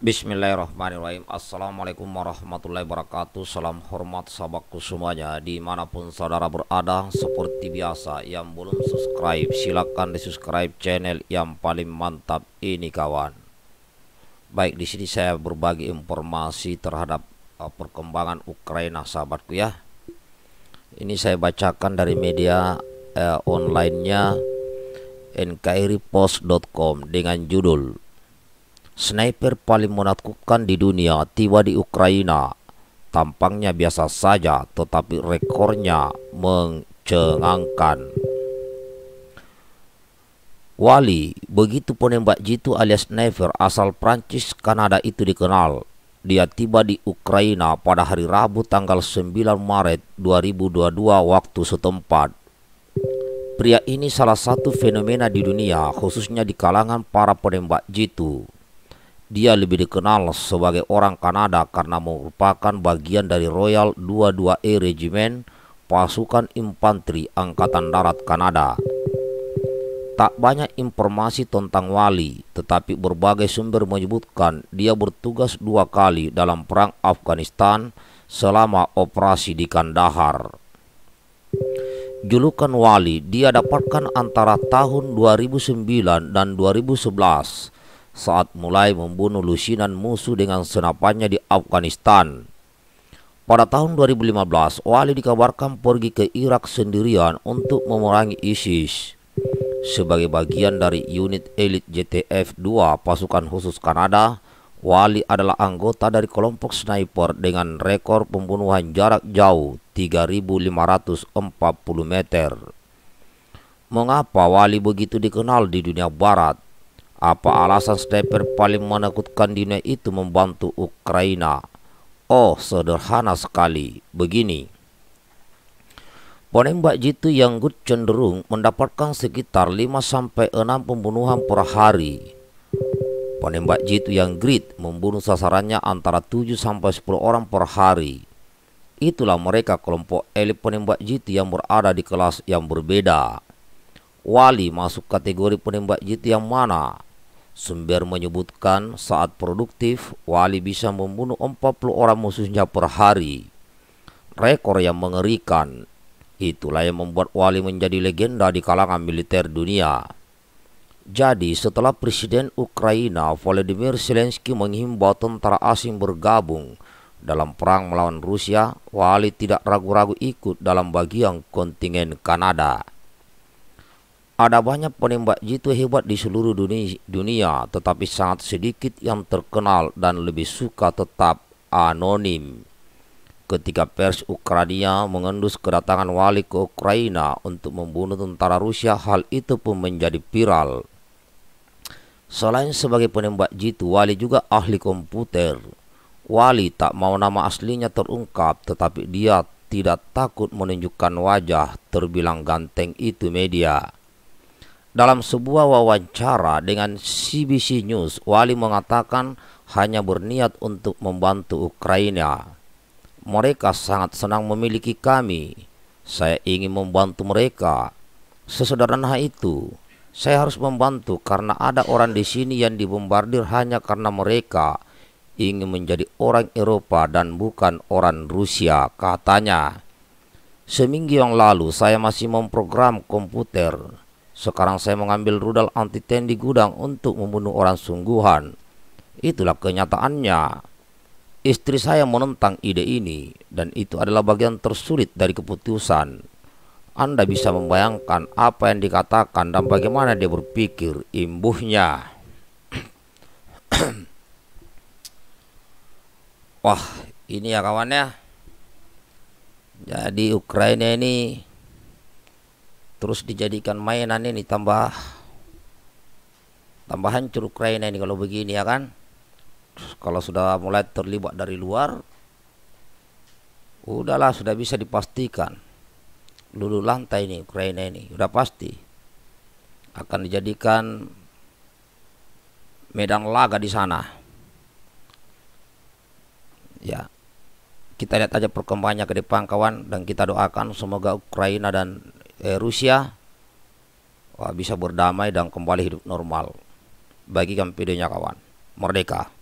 Bismillahirrahmanirrahim Assalamualaikum warahmatullahi wabarakatuh Salam hormat sahabatku semuanya Dimanapun saudara berada Seperti biasa yang belum subscribe Silahkan di subscribe channel yang paling mantap ini kawan Baik di sini saya berbagi informasi terhadap uh, perkembangan Ukraina sahabatku ya Ini saya bacakan dari media eh, onlinenya nkripost.com dengan judul Sniper paling menakutkan di dunia tiba di Ukraina. Tampangnya biasa saja tetapi rekornya mencengangkan. Wali, begitu penembak jitu alias sniper asal Prancis, Kanada itu dikenal. Dia tiba di Ukraina pada hari Rabu tanggal 9 Maret 2022 waktu setempat. Pria ini salah satu fenomena di dunia khususnya di kalangan para penembak jitu. Dia lebih dikenal sebagai orang Kanada karena merupakan bagian dari Royal 22E Regiment pasukan infanteri Angkatan Darat Kanada. Tak banyak informasi tentang Wali, tetapi berbagai sumber menyebutkan dia bertugas dua kali dalam perang Afghanistan selama operasi di Kandahar. Julukan Wali dia dapatkan antara tahun 2009 dan 2011 saat mulai membunuh lusinan musuh dengan senapannya di Afghanistan. Pada tahun 2015, Wali dikabarkan pergi ke Irak sendirian untuk memerangi ISIS. Sebagai bagian dari unit elit JTF-2 pasukan khusus Kanada, Wali adalah anggota dari kelompok sniper dengan rekor pembunuhan jarak jauh 3540 meter. Mengapa Wali begitu dikenal di dunia barat? Apa alasan sniper paling menakutkan dunia itu membantu Ukraina? Oh, sederhana sekali. Begini. Penembak jitu yang good cenderung mendapatkan sekitar 5-6 pembunuhan per hari. Penembak jitu yang grit membunuh sasarannya antara 7-10 orang per hari. Itulah mereka kelompok elit penembak jitu yang berada di kelas yang berbeda. Wali masuk kategori penembak jitu yang mana? Sumber menyebutkan saat produktif, Wali bisa membunuh 40 orang musuhnya per hari. Rekor yang mengerikan. Itulah yang membuat Wali menjadi legenda di kalangan militer dunia. Jadi setelah Presiden Ukraina Volodymyr Zelensky menghimbau tentara asing bergabung dalam perang melawan Rusia, Wali tidak ragu-ragu ikut dalam bagian kontingen Kanada. Ada banyak penembak jitu hebat di seluruh dunia, dunia, tetapi sangat sedikit yang terkenal dan lebih suka tetap anonim. Ketika pers Ukraina mengendus kedatangan wali ke Ukraina untuk membunuh tentara Rusia, hal itu pun menjadi viral. Selain sebagai penembak jitu, Wali juga ahli komputer. Wali tak mau nama aslinya terungkap, tetapi dia tidak takut menunjukkan wajah terbilang ganteng itu media. Dalam sebuah wawancara dengan CBC News, Wali mengatakan hanya berniat untuk membantu Ukraina. Mereka sangat senang memiliki kami. Saya ingin membantu mereka. Sesederhana itu, saya harus membantu karena ada orang di sini yang dibombardir hanya karena mereka ingin menjadi orang Eropa dan bukan orang Rusia, katanya. Seminggu yang lalu saya masih memprogram komputer sekarang saya mengambil rudal anti tank di gudang untuk membunuh orang sungguhan. Itulah kenyataannya. Istri saya menentang ide ini dan itu adalah bagian tersulit dari keputusan. Anda bisa membayangkan apa yang dikatakan dan bagaimana dia berpikir imbuhnya. Wah, ini ya kawannya. Jadi Ukraina ini terus dijadikan mainan ini tambah tambah hancur Ukraina ini kalau begini ya kan kalau sudah mulai terlibat dari luar udahlah sudah bisa dipastikan lulu lantai ini Ukraina ini udah pasti akan dijadikan medan laga di sana ya kita lihat aja perkembangannya ke depan kawan dan kita doakan semoga Ukraina dan eh, Rusia wah, bisa berdamai dan kembali hidup normal. Bagikan videonya kawan. Merdeka.